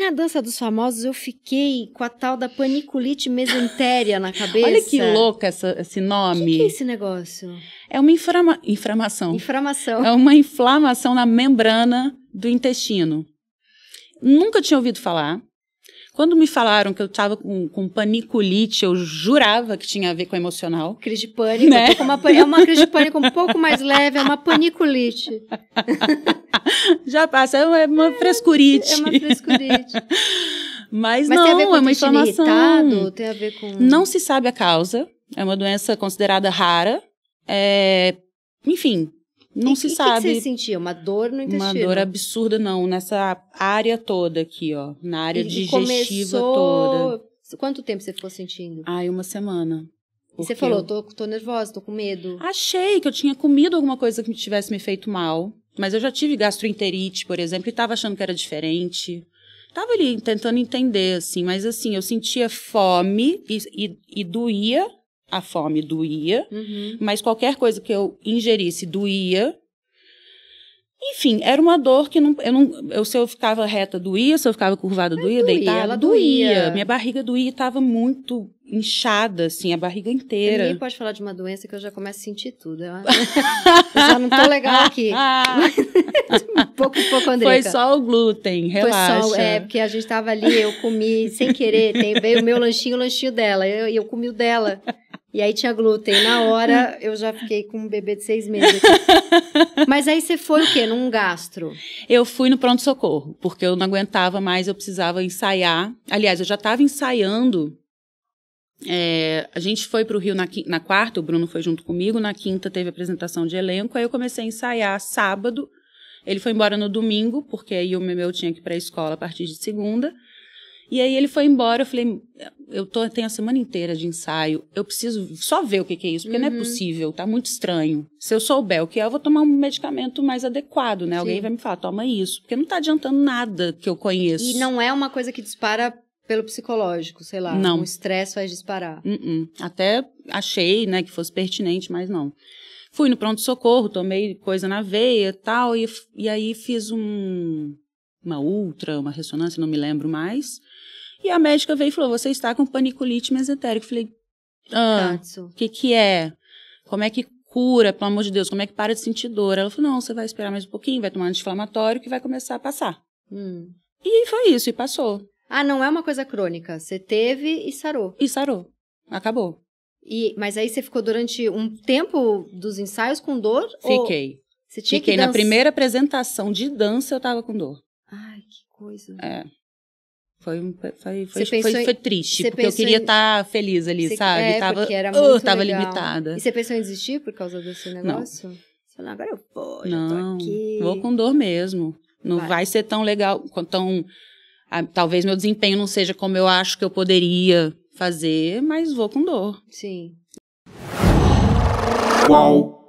na dança dos famosos eu fiquei com a tal da paniculite mesentéria na cabeça. Olha que louca essa, esse nome. O que, que, é esse negócio? É uma inflama inflamação. Inflamação. É uma inflamação na membrana do intestino. Nunca tinha ouvido falar. Quando me falaram que eu tava com, com paniculite, eu jurava que tinha a ver com emocional. Crise de pânico, né? uma, é uma crise de pânico um pouco mais leve, é uma paniculite. Já passa, é uma é é, frescurite. É, é uma frescurite. Mas, Mas, não, tem a ver com é uma inflamação. Irritado, tem a ver com... Não se sabe a causa. É uma doença considerada rara. É, enfim, não e, se e sabe. Que você sentia uma dor no intestino? Uma dor absurda não, nessa área toda aqui, ó, na área e, digestiva começou... toda. Quanto tempo você ficou sentindo? Ai, uma semana. Você falou, tô, tô nervosa, tô com medo. Achei que eu tinha comido alguma coisa que me tivesse me feito mal. Mas eu já tive gastroenterite, por exemplo, e tava achando que era diferente. Tava ali tentando entender, assim, mas assim, eu sentia fome e, e, e doía a fome doía, uhum. mas qualquer coisa que eu ingerisse doía. Enfim, era uma dor que não, eu não. Eu, se eu ficava reta, doía, se eu ficava curvada, doía, doía, deitada. Ela doía. Minha barriga doía, estava muito inchada, assim, a barriga inteira. Ninguém pode falar de uma doença que eu já começo a sentir tudo. Eu, eu já não tô legal aqui. pouco em pouco, André. Foi só o glúten, relaxa. Foi só, é, porque a gente tava ali, eu comi sem querer, tem, veio o meu lanchinho, o lanchinho dela, eu, eu comi o dela. E aí tinha glúten. Na hora eu já fiquei com um bebê de seis meses. Mas aí você foi o quê? Num gastro? Eu fui no pronto-socorro, porque eu não aguentava mais, eu precisava ensaiar. Aliás, eu já estava ensaiando. É, a gente foi para o Rio na, na quarta, o Bruno foi junto comigo. Na quinta teve apresentação de elenco. Aí eu comecei a ensaiar sábado. Ele foi embora no domingo, porque aí o meu tinha que ir para a escola a partir de segunda. E aí ele foi embora, eu falei, eu tô, tenho a semana inteira de ensaio, eu preciso só ver o que, que é isso, porque uhum. não é uhum. possível, tá muito estranho. Se eu souber o que é, eu vou tomar um medicamento mais adequado, né? Sim. Alguém vai me falar, toma isso, porque não tá adiantando nada que eu conheço. E não é uma coisa que dispara pelo psicológico, sei lá, não. O estresse faz disparar. Uh -uh. Até achei, né, que fosse pertinente, mas não. Fui no pronto-socorro, tomei coisa na veia tal, e, e aí fiz um uma ultra, uma ressonância, não me lembro mais. E a médica veio e falou: Você está com paniculite mesentérica. Eu falei: Ah, o que, que é? Como é que cura, pelo amor de Deus? Como é que para de sentir dor? Ela falou: Não, você vai esperar mais um pouquinho, vai tomar um anti-inflamatório que vai começar a passar. Hum. E foi isso, e passou. Ah, não é uma coisa crônica. Você teve e sarou. E sarou. Acabou. E, mas aí você ficou durante um tempo dos ensaios com dor? Fiquei. Ou... Você tinha Fiquei. Que dança... Na primeira apresentação de dança eu tava com dor. Ai, que coisa. É. Foi, foi, foi, foi, foi, foi triste, porque eu queria estar em... tá feliz ali, você, sabe? É, tava, era uh, muito tava legal. limitada. E você pensou em desistir por causa desse negócio? Não. Você falou, agora eu vou, já Não, tô aqui. Vou com dor mesmo. Não vai, vai ser tão legal, tão... Ah, talvez meu desempenho não seja como eu acho que eu poderia fazer, mas vou com dor. Sim. Qual